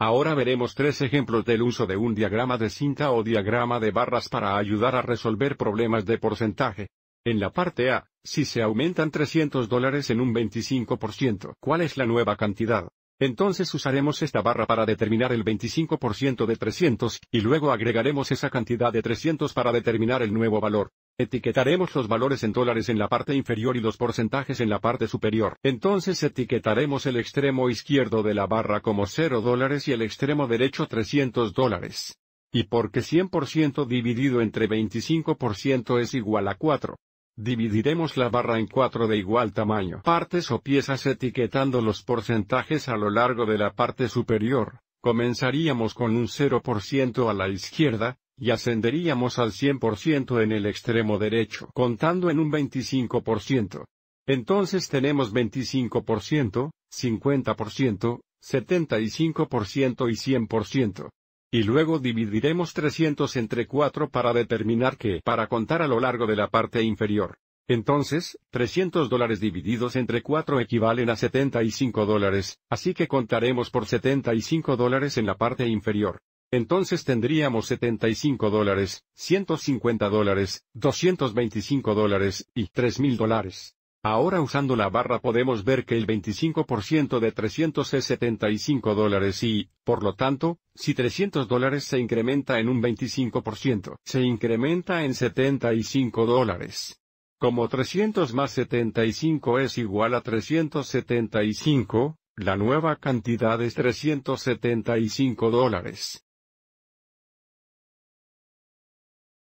Ahora veremos tres ejemplos del uso de un diagrama de cinta o diagrama de barras para ayudar a resolver problemas de porcentaje. En la parte A, si se aumentan 300 dólares en un 25%, ¿cuál es la nueva cantidad? Entonces usaremos esta barra para determinar el 25% de 300, y luego agregaremos esa cantidad de 300 para determinar el nuevo valor. Etiquetaremos los valores en dólares en la parte inferior y los porcentajes en la parte superior. Entonces etiquetaremos el extremo izquierdo de la barra como 0 dólares y el extremo derecho 300 dólares. Y porque 100% dividido entre 25% es igual a 4. Dividiremos la barra en cuatro de igual tamaño partes o piezas etiquetando los porcentajes a lo largo de la parte superior. Comenzaríamos con un 0% a la izquierda, y ascenderíamos al 100% en el extremo derecho, contando en un 25%. Entonces tenemos 25%, 50%, 75% y 100%. Y luego dividiremos 300 entre 4 para determinar que para contar a lo largo de la parte inferior. Entonces, 300 dólares divididos entre 4 equivalen a 75 dólares, así que contaremos por 75 dólares en la parte inferior. Entonces tendríamos 75 dólares, 150 dólares, 225 dólares, y 3.000 dólares. Ahora usando la barra podemos ver que el 25% de 300 es 75 dólares y, por lo tanto, si 300 dólares se incrementa en un 25%, se incrementa en 75 dólares. Como 300 más 75 es igual a 375, la nueva cantidad es 375 dólares.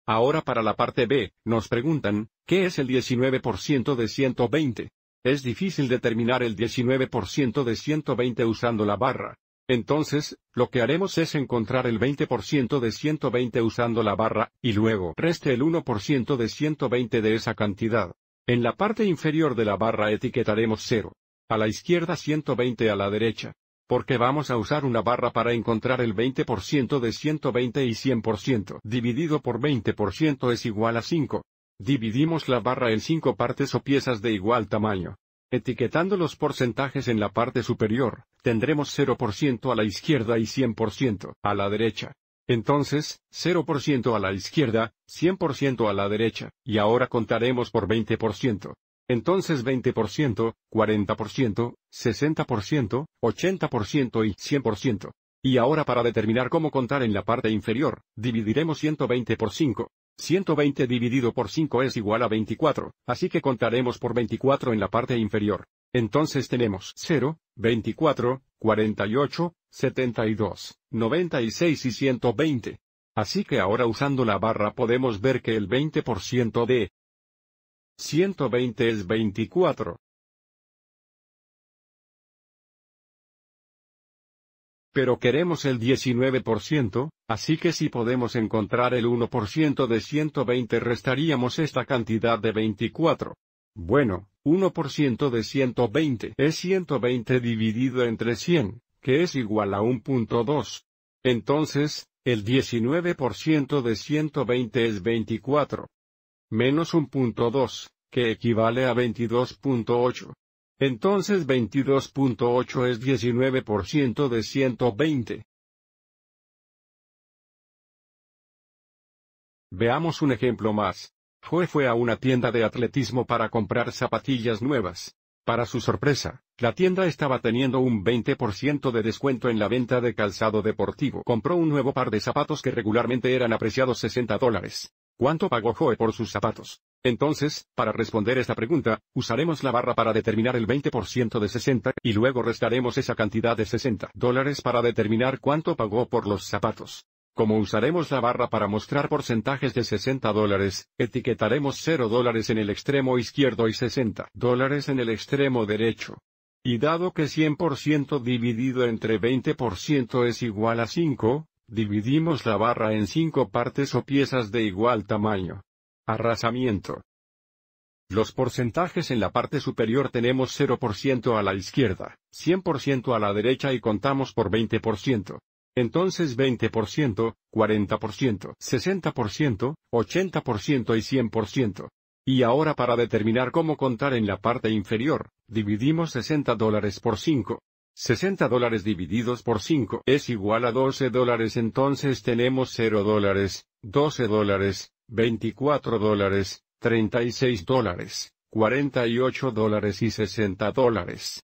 Ahora para la parte B, nos preguntan, ¿qué es el 19% de 120? Es difícil determinar el 19% de 120 usando la barra. Entonces, lo que haremos es encontrar el 20% de 120 usando la barra, y luego reste el 1% de 120 de esa cantidad. En la parte inferior de la barra etiquetaremos 0. A la izquierda 120 a la derecha porque vamos a usar una barra para encontrar el 20% de 120 y 100% dividido por 20% es igual a 5. Dividimos la barra en 5 partes o piezas de igual tamaño. Etiquetando los porcentajes en la parte superior, tendremos 0% a la izquierda y 100% a la derecha. Entonces, 0% a la izquierda, 100% a la derecha, y ahora contaremos por 20%. Entonces 20%, 40%, 60%, 80% y 100%. Y ahora para determinar cómo contar en la parte inferior, dividiremos 120 por 5. 120 dividido por 5 es igual a 24, así que contaremos por 24 en la parte inferior. Entonces tenemos 0, 24, 48, 72, 96 y 120. Así que ahora usando la barra podemos ver que el 20% de 120 es 24. Pero queremos el 19%, así que si podemos encontrar el 1% de 120 restaríamos esta cantidad de 24. Bueno, 1% de 120 es 120 dividido entre 100, que es igual a 1.2. Entonces, el 19% de 120 es 24 menos 1.2, que equivale a 22.8. Entonces 22.8 es 19% de 120. Veamos un ejemplo más. Joe fue a una tienda de atletismo para comprar zapatillas nuevas. Para su sorpresa, la tienda estaba teniendo un 20% de descuento en la venta de calzado deportivo. Compró un nuevo par de zapatos que regularmente eran apreciados 60 dólares. ¿Cuánto pagó Joe por sus zapatos? Entonces, para responder esta pregunta, usaremos la barra para determinar el 20% de 60, y luego restaremos esa cantidad de 60 dólares para determinar cuánto pagó por los zapatos. Como usaremos la barra para mostrar porcentajes de 60 dólares, etiquetaremos 0 dólares en el extremo izquierdo y 60 dólares en el extremo derecho. Y dado que 100% dividido entre 20% es igual a 5, Dividimos la barra en cinco partes o piezas de igual tamaño. Arrasamiento. Los porcentajes en la parte superior tenemos 0% a la izquierda, 100% a la derecha y contamos por 20%. Entonces 20%, 40%, 60%, 80% y 100%. Y ahora para determinar cómo contar en la parte inferior, dividimos 60 dólares por 5. 60 dólares divididos por 5 es igual a 12 dólares entonces tenemos 0 dólares, 12 dólares, 24 dólares, 36 dólares, 48 dólares y 60 dólares.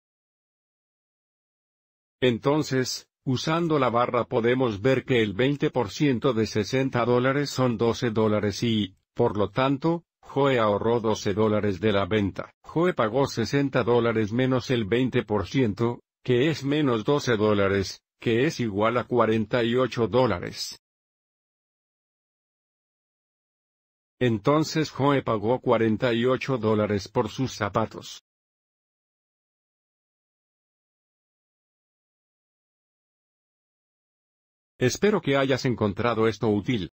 Entonces, usando la barra podemos ver que el 20% de 60 dólares son 12 dólares y, por lo tanto, Joe ahorró 12 dólares de la venta. Joe pagó 60 dólares menos el 20%, que es menos 12 dólares, que es igual a 48 dólares. Entonces Joe pagó 48 dólares por sus zapatos. Espero que hayas encontrado esto útil.